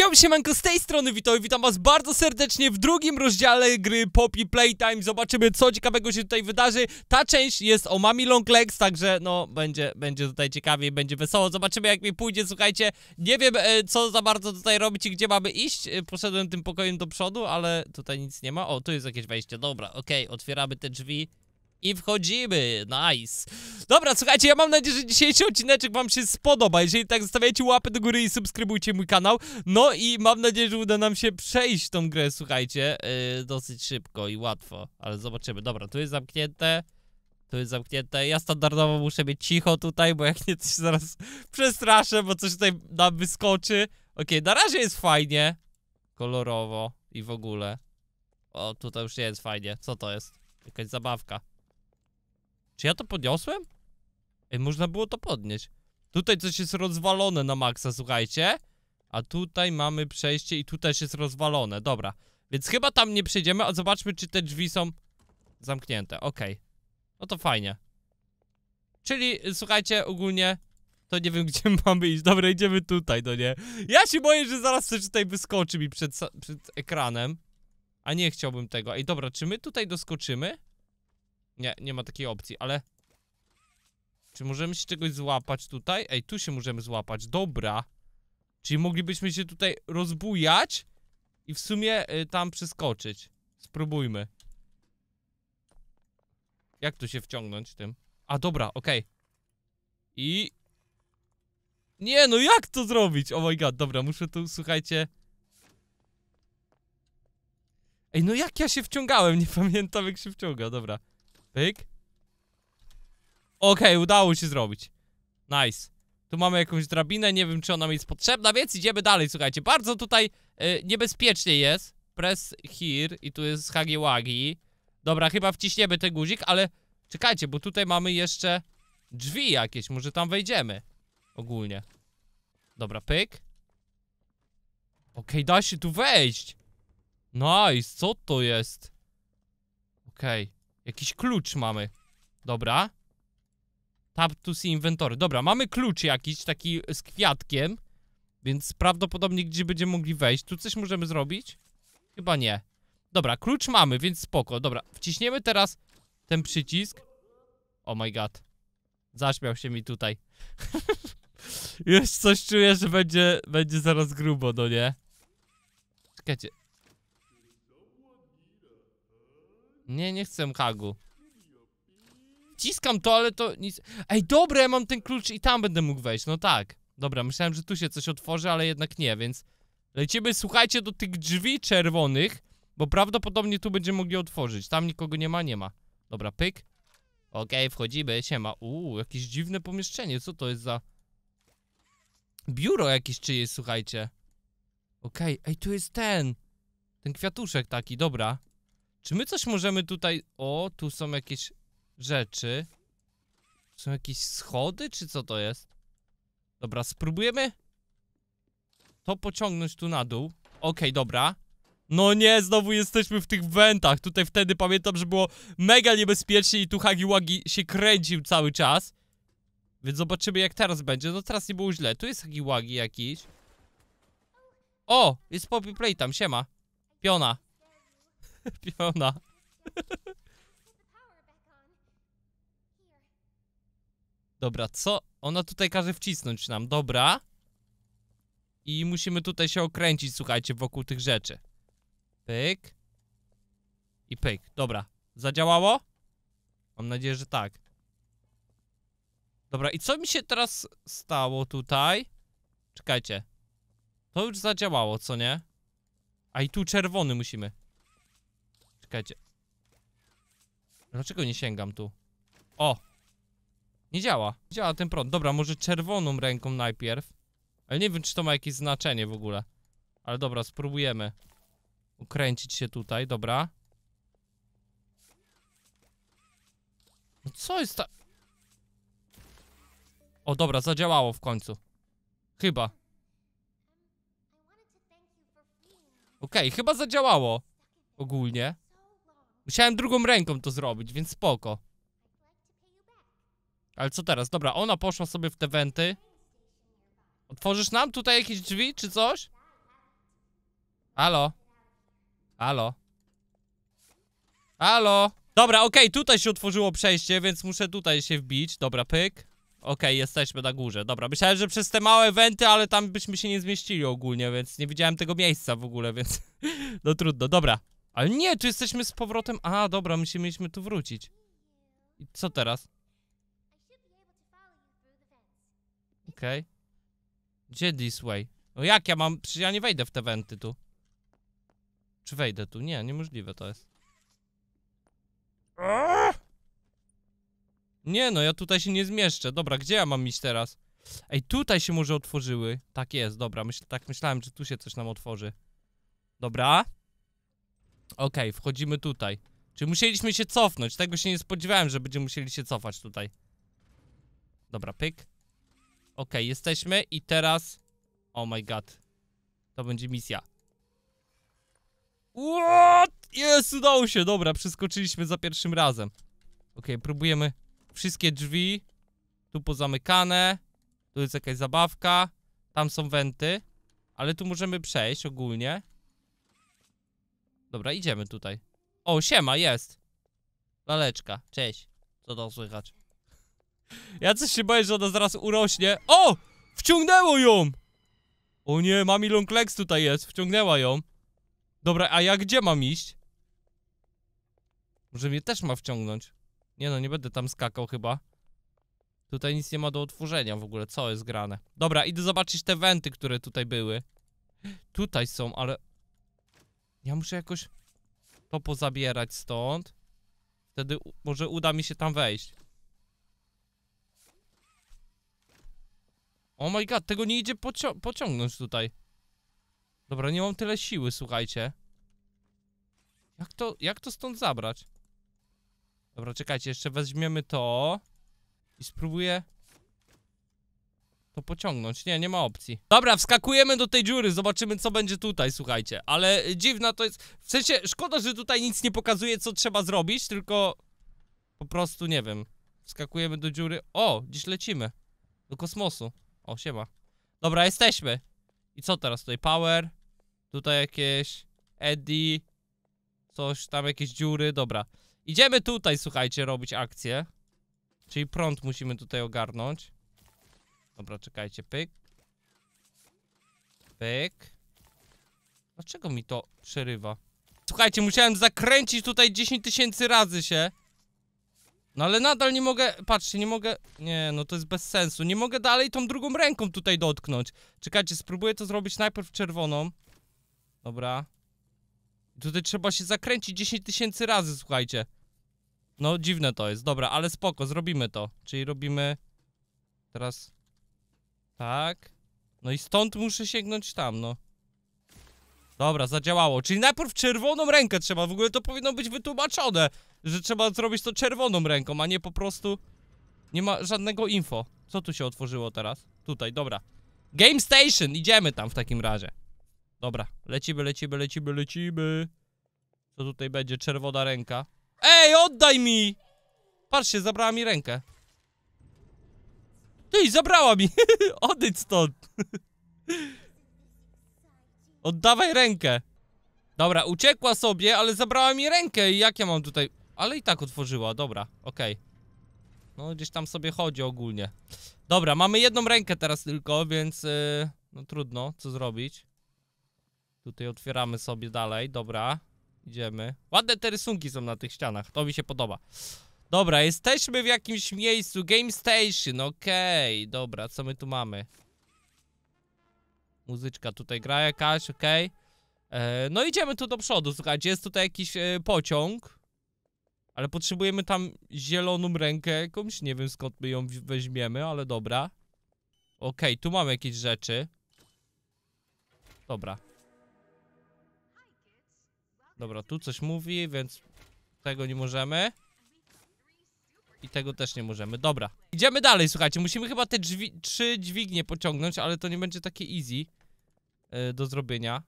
Yo, siemanko, z tej strony witam, witam was bardzo serdecznie w drugim rozdziale gry Poppy Playtime Zobaczymy co ciekawego się tutaj wydarzy Ta część jest o Mami Long Legs, także no będzie, będzie tutaj ciekawie, będzie wesoło Zobaczymy jak mi pójdzie, słuchajcie Nie wiem e, co za bardzo tutaj robić i gdzie mamy iść e, Poszedłem tym pokojem do przodu, ale tutaj nic nie ma O, tu jest jakieś wejście, dobra, okej, okay, otwieramy te drzwi i wchodzimy, nice Dobra, słuchajcie, ja mam nadzieję, że dzisiejszy odcineczek wam się spodoba Jeżeli tak, zostawiajcie łapy do góry i subskrybujcie mój kanał No i mam nadzieję, że uda nam się przejść tą grę, słuchajcie yy, Dosyć szybko i łatwo, ale zobaczymy Dobra, tu jest zamknięte to jest zamknięte. Ja standardowo muszę mieć cicho tutaj, bo jak nie, to się zaraz przestraszę, bo coś tutaj nam wyskoczy. Okej, okay, na razie jest fajnie. Kolorowo i w ogóle. O, tutaj już nie jest fajnie. Co to jest? Jakaś zabawka. Czy ja to podniosłem? Ej, można było to podnieść. Tutaj coś jest rozwalone na maksa, słuchajcie. A tutaj mamy przejście i tutaj też jest rozwalone, dobra. Więc chyba tam nie przejdziemy, a zobaczmy, czy te drzwi są zamknięte. Okej. Okay. No to fajnie. Czyli, słuchajcie, ogólnie to nie wiem, gdzie mamy iść. Dobra, idziemy tutaj, no nie? Ja się boję, że zaraz coś tutaj wyskoczy mi przed, przed ekranem. A nie chciałbym tego. Ej, dobra, czy my tutaj doskoczymy? Nie, nie ma takiej opcji, ale... Czy możemy się czegoś złapać tutaj? Ej, tu się możemy złapać, dobra. Czyli moglibyśmy się tutaj rozbujać i w sumie y, tam przeskoczyć. Spróbujmy. Jak tu się wciągnąć tym? A, dobra, okej. Okay. I... Nie, no jak to zrobić? Oh my god, dobra, muszę tu, słuchajcie... Ej, no jak ja się wciągałem? Nie pamiętam jak się wciąga, dobra. Pyk. Okej, okay, udało się zrobić. Nice. Tu mamy jakąś drabinę, nie wiem czy ona mi jest potrzebna, więc idziemy dalej, słuchajcie. Bardzo tutaj y, niebezpiecznie jest. Press here i tu jest hagiwagi. Dobra, chyba wciśniemy ten guzik, ale czekajcie, bo tutaj mamy jeszcze drzwi jakieś, może tam wejdziemy. Ogólnie. Dobra, pyk. Okej, okay, da się tu wejść. Nice, co to jest? Okej. Okay. Jakiś klucz mamy. Dobra. Tab to see inventory. Dobra, mamy klucz jakiś, taki z kwiatkiem. Więc prawdopodobnie gdzie będziemy mogli wejść. Tu coś możemy zrobić? Chyba nie. Dobra, klucz mamy, więc spoko. Dobra, wciśniemy teraz ten przycisk. Oh my god. Zaśmiał się mi tutaj. Już coś czuję, że będzie, będzie zaraz grubo, no nie? Czekajcie, Nie, nie chcę hagu. Wciskam to, ale to nic... Ej, dobra, ja mam ten klucz i tam będę mógł wejść, no tak. Dobra, myślałem, że tu się coś otworzy, ale jednak nie, więc... Lecimy, słuchajcie, do tych drzwi czerwonych, bo prawdopodobnie tu będziemy mogli otworzyć. Tam nikogo nie ma, nie ma. Dobra, pyk. Okej, okay, wchodzimy, siema. Uuu, jakieś dziwne pomieszczenie, co to jest za... Biuro jakieś czyjeś, słuchajcie. Okej, okay. ej, tu jest ten. Ten kwiatuszek taki, dobra. Czy my coś możemy tutaj... O, tu są jakieś rzeczy. Są jakieś schody, czy co to jest? Dobra, spróbujemy to pociągnąć tu na dół. Okej, okay, dobra. No nie, znowu jesteśmy w tych wentach. Tutaj wtedy pamiętam, że było mega niebezpiecznie i tu Hagiwagi się kręcił cały czas. Więc zobaczymy jak teraz będzie. No teraz nie było źle. Tu jest Hagiwagi jakiś. O, jest Poppy Play tam, siema. Piona. Piona. Dobra, co? Ona tutaj każe wcisnąć nam, dobra. I musimy tutaj się okręcić, słuchajcie, wokół tych rzeczy. Pyk. I pyk, dobra. Zadziałało? Mam nadzieję, że tak. Dobra, i co mi się teraz stało tutaj? Czekajcie. To już zadziałało, co nie? A i tu czerwony musimy. Czekajcie. Dlaczego nie sięgam tu? O! Nie działa. Działa ten prąd. Dobra, może czerwoną ręką najpierw. Ale nie wiem, czy to ma jakieś znaczenie w ogóle. Ale dobra, spróbujemy. Ukręcić się tutaj, dobra. No co jest ta... O dobra, zadziałało w końcu. Chyba. Okej, okay, chyba zadziałało. Ogólnie. Musiałem drugą ręką to zrobić, więc spoko. Ale co teraz? Dobra, ona poszła sobie w te wenty. Otworzysz nam tutaj jakieś drzwi czy coś? Halo? Halo? Halo? Dobra, okej, okay, tutaj się otworzyło przejście, więc muszę tutaj się wbić. Dobra, pyk. Okej, okay, jesteśmy na górze. Dobra, myślałem, że przez te małe wenty, ale tam byśmy się nie zmieścili ogólnie, więc nie widziałem tego miejsca w ogóle, więc... No trudno, dobra. Ale nie, czy jesteśmy z powrotem? A, dobra, my się mieliśmy tu wrócić. I co teraz? Okej. Okay. Gdzie this way? No jak ja mam? Przecież ja nie wejdę w te wenty tu. Czy wejdę tu? Nie, niemożliwe to jest. Nie no, ja tutaj się nie zmieszczę. Dobra, gdzie ja mam iść teraz? Ej, tutaj się może otworzyły. Tak jest, dobra. Myśl, tak myślałem, że tu się coś nam otworzy. Dobra. Okej, okay, wchodzimy tutaj. Czy musieliśmy się cofnąć? Tego się nie spodziewałem, że będziemy musieli się cofać tutaj. Dobra, pyk. Ok, jesteśmy i teraz... Oh my god. To będzie misja. What? Jest, udało się. Dobra, przeskoczyliśmy za pierwszym razem. Ok, próbujemy wszystkie drzwi. Tu pozamykane. Tu jest jakaś zabawka. Tam są wenty. Ale tu możemy przejść ogólnie. Dobra, idziemy tutaj. O, siema, jest. Laleczka, cześć. Co to słychać? Ja coś się boję, że ona zaraz urośnie. O! Wciągnęło ją! O nie, mami Longlegs tutaj jest, wciągnęła ją. Dobra, a ja gdzie mam iść? Może mnie też ma wciągnąć. Nie no, nie będę tam skakał chyba. Tutaj nic nie ma do otworzenia w ogóle, co jest grane. Dobra, idę zobaczyć te wenty, które tutaj były. Tutaj są, ale... Ja muszę jakoś to pozabierać stąd. Wtedy może uda mi się tam wejść. Oh my god, tego nie idzie pocią pociągnąć tutaj. Dobra, nie mam tyle siły, słuchajcie. Jak to, jak to stąd zabrać? Dobra, czekajcie, jeszcze weźmiemy to i spróbuję to pociągnąć. Nie, nie ma opcji. Dobra, wskakujemy do tej dziury, zobaczymy co będzie tutaj, słuchajcie. Ale y, dziwna to jest... W sensie, szkoda, że tutaj nic nie pokazuje, co trzeba zrobić, tylko... Po prostu, nie wiem. Wskakujemy do dziury. O, dziś lecimy. Do kosmosu. O, siema. Dobra, jesteśmy. I co teraz tutaj? Power. Tutaj jakieś... eddy Coś tam, jakieś dziury. Dobra. Idziemy tutaj, słuchajcie, robić akcję. Czyli prąd musimy tutaj ogarnąć. Dobra, czekajcie, pyk. Pyk. Dlaczego mi to przerywa? Słuchajcie, musiałem zakręcić tutaj 10 tysięcy razy się. No ale nadal nie mogę, patrzcie, nie mogę, nie, no to jest bez sensu, nie mogę dalej tą drugą ręką tutaj dotknąć. Czekajcie, spróbuję to zrobić najpierw czerwoną. Dobra. Tutaj trzeba się zakręcić 10 tysięcy razy, słuchajcie. No dziwne to jest, dobra, ale spoko, zrobimy to. Czyli robimy teraz tak. No i stąd muszę sięgnąć tam, no. Dobra, zadziałało. Czyli najpierw czerwoną rękę trzeba. W ogóle to powinno być wytłumaczone, że trzeba zrobić to czerwoną ręką, a nie po prostu... Nie ma żadnego info. Co tu się otworzyło teraz? Tutaj, dobra. Game Station! Idziemy tam w takim razie. Dobra, lecimy, lecimy, lecimy, lecimy. Co tutaj będzie? Czerwona ręka. Ej, oddaj mi! Patrzcie, zabrała mi rękę. Ty, zabrała mi! Odejdź stąd! Oddawaj rękę! Dobra, uciekła sobie, ale zabrała mi rękę i jak ja mam tutaj... Ale i tak otworzyła, dobra, okej. Okay. No, gdzieś tam sobie chodzi ogólnie. Dobra, mamy jedną rękę teraz tylko, więc... Yy, no trudno, co zrobić. Tutaj otwieramy sobie dalej, dobra. Idziemy. Ładne te rysunki są na tych ścianach, to mi się podoba. Dobra, jesteśmy w jakimś miejscu. Game Station, okej. Okay. Dobra, co my tu mamy? Muzyczka tutaj gra jakaś, okej. Okay. E, no idziemy tu do przodu, słuchajcie. Jest tutaj jakiś e, pociąg. Ale potrzebujemy tam zieloną rękę jakąś. Nie wiem skąd my ją weźmiemy, ale dobra. Okej, okay, tu mamy jakieś rzeczy. Dobra. Dobra, tu coś mówi, więc tego nie możemy. I tego też nie możemy. Dobra. Idziemy dalej, słuchajcie. Musimy chyba te drzwi, trzy dźwignie pociągnąć, ale to nie będzie takie easy yy, do zrobienia.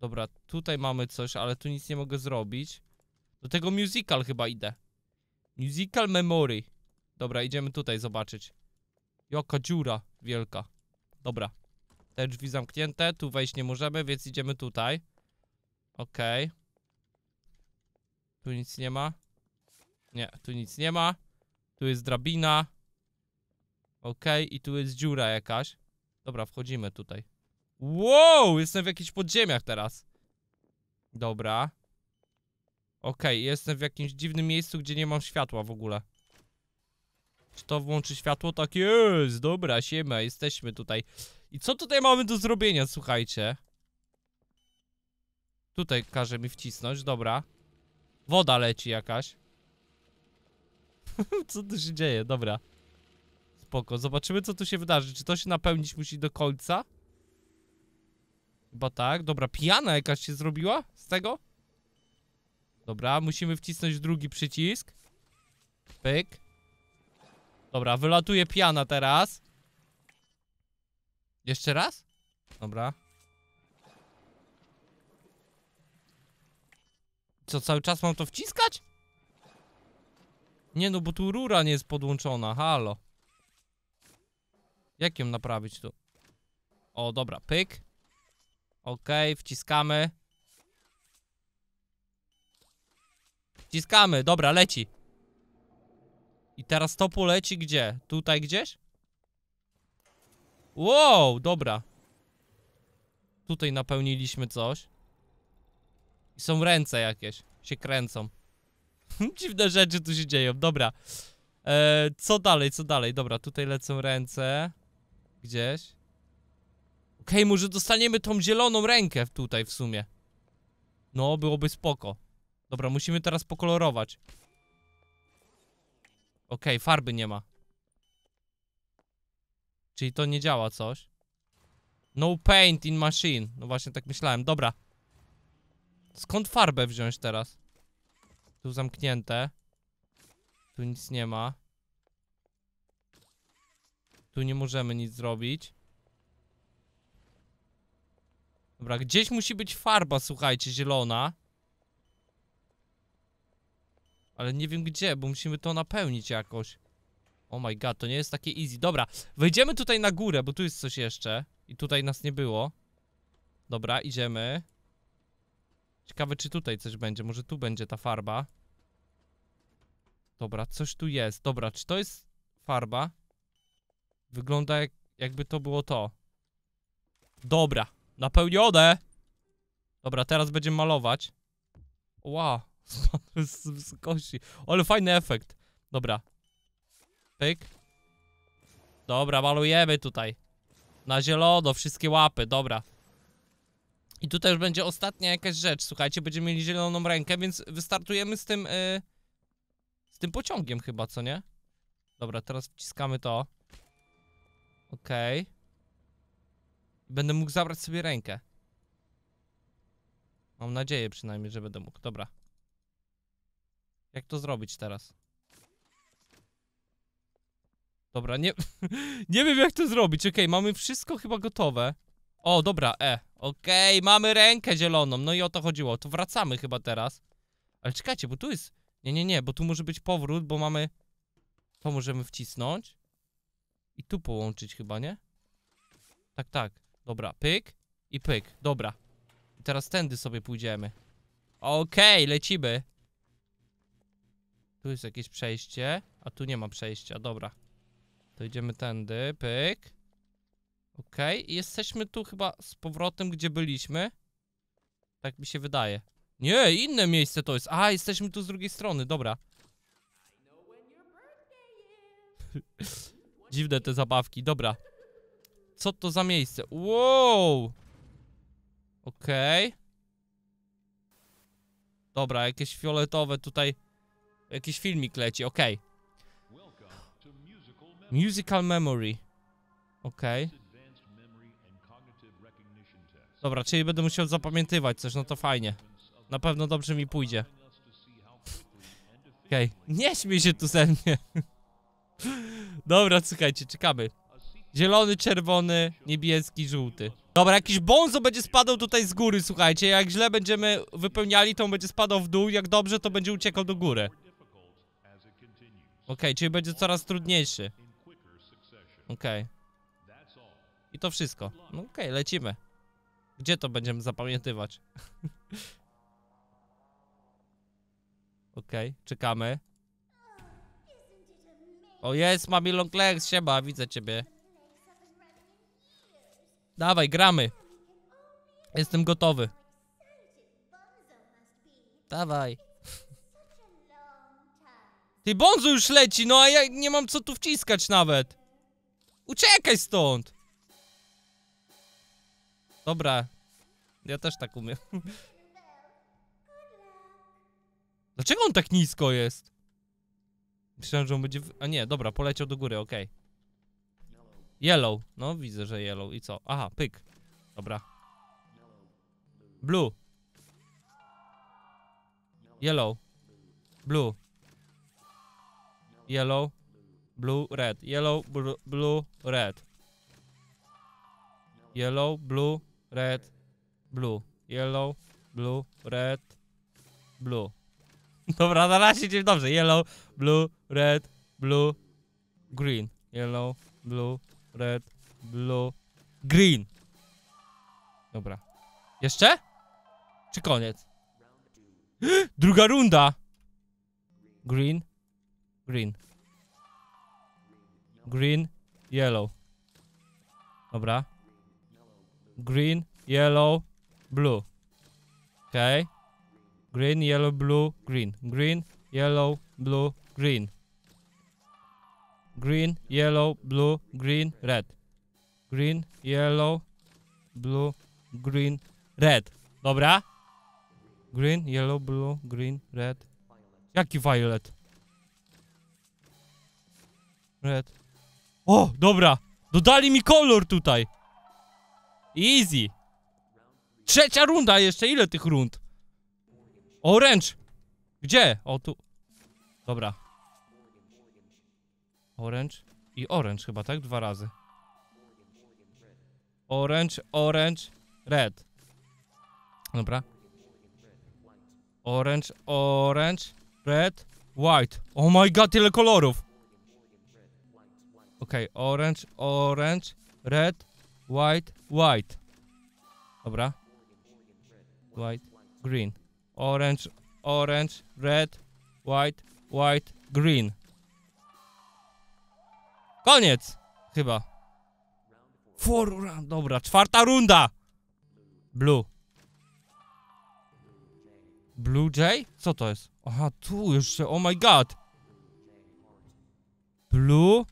Dobra, tutaj mamy coś, ale tu nic nie mogę zrobić. Do tego musical chyba idę. Musical memory. Dobra, idziemy tutaj zobaczyć. Jaka dziura wielka. Dobra. Te drzwi zamknięte, tu wejść nie możemy, więc idziemy tutaj. Okej. Okay. Tu nic nie ma. Nie, tu nic nie ma. Tu jest drabina. Ok, i tu jest dziura jakaś. Dobra, wchodzimy tutaj. Wow, jestem w jakichś podziemiach teraz. Dobra. Ok, jestem w jakimś dziwnym miejscu, gdzie nie mam światła w ogóle. Czy to włączy światło? Tak jest, dobra, siema, jesteśmy tutaj. I co tutaj mamy do zrobienia, słuchajcie? Tutaj każe mi wcisnąć, dobra. Woda leci jakaś. co tu się dzieje? Dobra. Spoko, zobaczymy co tu się wydarzy. Czy to się napełnić musi do końca? Chyba tak. Dobra, pijana jakaś się zrobiła z tego? Dobra, musimy wcisnąć drugi przycisk. Pyk. Dobra, wylatuje piana teraz. Jeszcze raz? Dobra. Co, cały czas mam to wciskać? Nie no, bo tu rura nie jest podłączona, halo. Jak ją naprawić tu? O, dobra, pyk. Okej, okay, wciskamy. Wciskamy, dobra, leci. I teraz to poleci gdzie? Tutaj gdzieś? Wow, dobra. Tutaj napełniliśmy coś. I są ręce jakieś, się kręcą. Dziwne rzeczy tu się dzieją, dobra. E, co dalej, co dalej? Dobra, tutaj lecą ręce. Gdzieś. Okej, okay, może dostaniemy tą zieloną rękę tutaj w sumie. No, byłoby spoko. Dobra, musimy teraz pokolorować. Okej, okay, farby nie ma. Czyli to nie działa coś. No paint in machine. No właśnie tak myślałem. Dobra. Skąd farbę wziąć teraz? Tu zamknięte. Tu nic nie ma. Tu nie możemy nic zrobić. Dobra, gdzieś musi być farba, słuchajcie, zielona. Ale nie wiem gdzie, bo musimy to napełnić jakoś. Oh my god, to nie jest takie easy. Dobra, wejdziemy tutaj na górę, bo tu jest coś jeszcze. I tutaj nas nie było. Dobra, idziemy. Ciekawe, czy tutaj coś będzie. Może tu będzie ta farba. Dobra, coś tu jest. Dobra, czy to jest farba? Wygląda jak, jakby to było to. Dobra, napełnione! Dobra, teraz będziemy malować. Wow, spadłem z, z kości. Ale fajny efekt. Dobra. Pyk. Dobra, malujemy tutaj. Na zielono, wszystkie łapy, dobra. I tutaj już będzie ostatnia jakaś rzecz, słuchajcie, będziemy mieli zieloną rękę, więc wystartujemy z tym, yy, z tym pociągiem chyba, co nie? Dobra, teraz wciskamy to. Okej. Okay. Będę mógł zabrać sobie rękę. Mam nadzieję przynajmniej, że będę mógł. Dobra. Jak to zrobić teraz? Dobra, nie, nie wiem jak to zrobić. Okej, okay, mamy wszystko chyba gotowe. O, dobra, E. Okej, okay, mamy rękę zieloną. No i o to chodziło. To wracamy chyba teraz. Ale czekajcie, bo tu jest... Nie, nie, nie, bo tu może być powrót, bo mamy... To możemy wcisnąć. I tu połączyć chyba, nie? Tak, tak. Dobra, pyk i pyk. Dobra. I teraz tędy sobie pójdziemy. Okej, okay, lecimy. Tu jest jakieś przejście, a tu nie ma przejścia, dobra. To idziemy tędy, pyk. Okej, okay. jesteśmy tu chyba z powrotem, gdzie byliśmy. Tak mi się wydaje. Nie, inne miejsce to jest. A, jesteśmy tu z drugiej strony, dobra. Dziwne te zabawki, dobra. Co to za miejsce? Wow! Okej. Okay. Dobra, jakieś fioletowe tutaj... Jakiś filmik leci, okej. Okay. Musical Memory. Okej. Okay. Dobra, czyli będę musiał zapamiętywać coś, no to fajnie. Na pewno dobrze mi pójdzie. Okej, okay. nie śmiej się tu ze mnie. Dobra, słuchajcie, czekamy. Zielony, czerwony, niebieski, żółty. Dobra, jakiś bonzo będzie spadał tutaj z góry, słuchajcie. Jak źle będziemy wypełniali, to on będzie spadał w dół. Jak dobrze, to będzie uciekał do góry. Okej, okay, czyli będzie coraz trudniejszy. Okej. Okay. I to wszystko. No okej, okay, lecimy. Gdzie to będziemy zapamiętywać? Okej, okay, czekamy. O jest, mami long legs, sieba, widzę ciebie. Dawaj, gramy. Jestem gotowy. Dawaj. Ty, Bonzo już leci, no a ja nie mam co tu wciskać nawet. Uciekaj stąd. Dobra. Ja też tak umiem. Dlaczego on tak nisko jest? Myślałem, że on będzie... W... A nie, dobra, poleciał do góry, okej. Okay. Yellow. No, widzę, że yellow. I co? Aha, pyk. Dobra. Blue. Yellow. Blue. Yellow. Blue, red. Yellow, blue, red. Yellow, blue, red, blue, yellow, blue, red, blue. Dobra, na razie idzie dobrze. Yellow, blue, red, blue, green. Yellow, blue, red, blue, green. Dobra. Jeszcze? Czy koniec? Druga runda! Green, green. Green, yellow. Dobra green, yellow, blue. Okay. Green, yellow, blue, green. Green, yellow, blue, green. Green, yellow, blue, green, red. Green, yellow, blue, green, red. Dobra? Green, yellow, blue, green, red. Jaki violet? Red. O, dobra. Dodali mi kolor tutaj. Easy. Trzecia runda jeszcze. Ile tych rund? Orange. Gdzie? O, tu. Dobra. Orange i orange chyba, tak? Dwa razy. Orange, orange, red. Dobra. Orange, orange, red, white. Oh my god, tyle kolorów. Okej, okay, orange, orange, red, White, white. Dobra. White, green. Orange, orange, red, white, white, green. Koniec! Chyba. Four round, dobra, czwarta runda! Blue. Blue Jay? Co to jest? Aha, tu jeszcze, oh my god! Blue?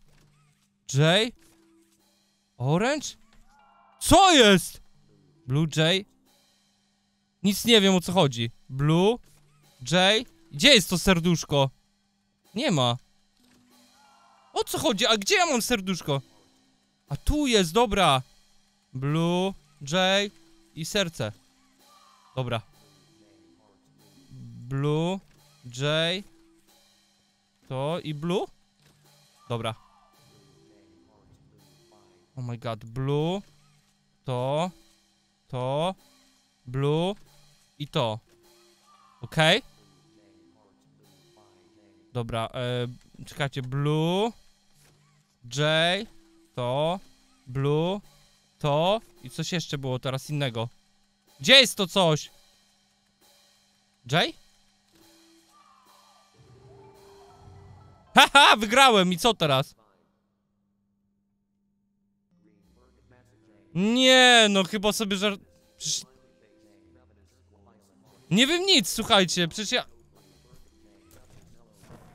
Jay? Orange? Co jest? Blue Jay? Nic nie wiem o co chodzi. Blue Jay? Gdzie jest to serduszko? Nie ma. O co chodzi? A gdzie ja mam serduszko? A tu jest, dobra. Blue Jay i serce. Dobra. Blue Jay to i blue? Dobra. Oh my god, blue to, to, blue i to. Ok? Dobra, e, czekajcie, blue, J, to, blue, to i coś jeszcze było teraz innego. Gdzie jest to coś? J? Haha, wygrałem i co teraz? Nie, no chyba sobie żart... Przecież... Nie wiem nic, słuchajcie, przecież ja...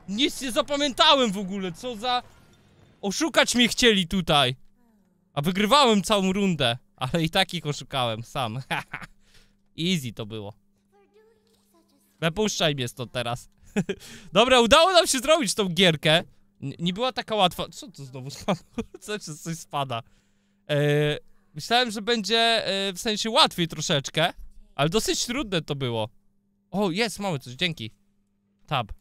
Nic nie zapamiętałem w ogóle, co za... Oszukać mnie chcieli tutaj. A wygrywałem całą rundę, ale i tak ich oszukałem sam. Easy to było. Wypuszczaj mnie stąd teraz. Dobra, udało nam się zrobić tą gierkę. N nie była taka łatwa. Co to znowu Co, Co coś spada? Eee, Myślałem, że będzie y, w sensie łatwiej troszeczkę, ale dosyć trudne to było. O, jest, mamy coś, dzięki. Tab.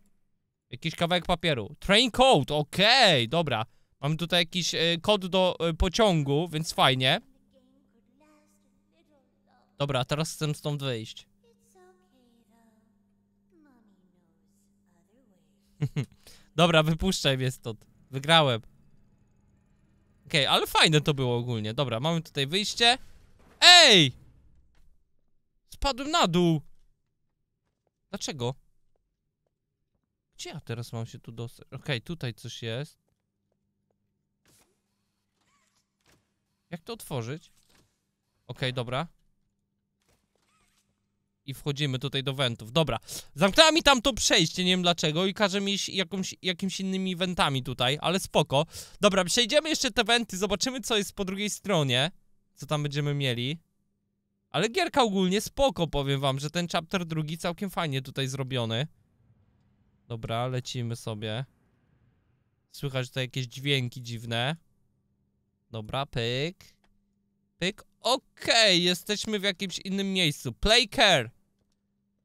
Jakiś kawałek papieru. Train code, okej, okay, dobra. Mamy tutaj jakiś y, kod do y, pociągu, więc fajnie. Dobra, teraz chcę stąd wyjść. Dobra, wypuszczaj mnie stąd. Wygrałem. Okej, okay, ale fajne to było ogólnie. Dobra, mamy tutaj wyjście. Ej! Spadłem na dół. Dlaczego? Gdzie ja teraz mam się tu dostać? Okej, okay, tutaj coś jest. Jak to otworzyć? Okej, okay, dobra i wchodzimy tutaj do wentów. Dobra, zamknęła mi tam to przejście, nie wiem dlaczego i każe mi iść jakąś, jakimś innymi wentami tutaj, ale spoko. Dobra, przejdziemy jeszcze te wenty, zobaczymy co jest po drugiej stronie, co tam będziemy mieli. Ale gierka ogólnie spoko, powiem wam, że ten chapter drugi całkiem fajnie tutaj zrobiony. Dobra, lecimy sobie. Słychać tutaj jakieś dźwięki dziwne. Dobra, pyk. Pyk. Okej, okay, jesteśmy w jakimś innym miejscu. Play care.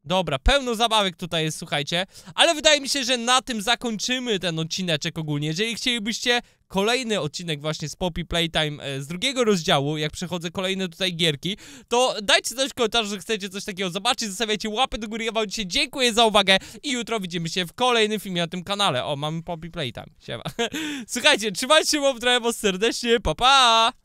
Dobra, pełno zabawek tutaj jest, słuchajcie. Ale wydaje mi się, że na tym zakończymy ten odcineczek ogólnie. Jeżeli chcielibyście kolejny odcinek właśnie z Poppy Playtime e, z drugiego rozdziału, jak przechodzę kolejne tutaj gierki, to dajcie coś w komentarzu, że chcecie coś takiego zobaczyć, zostawiajcie łapy do góry, ja wam dzisiaj dziękuję za uwagę i jutro widzimy się w kolejnym filmie na tym kanale. O, mamy Poppy Playtime, siema. Słuchajcie, trzymajcie się mądre, bo serdecznie, pa pa!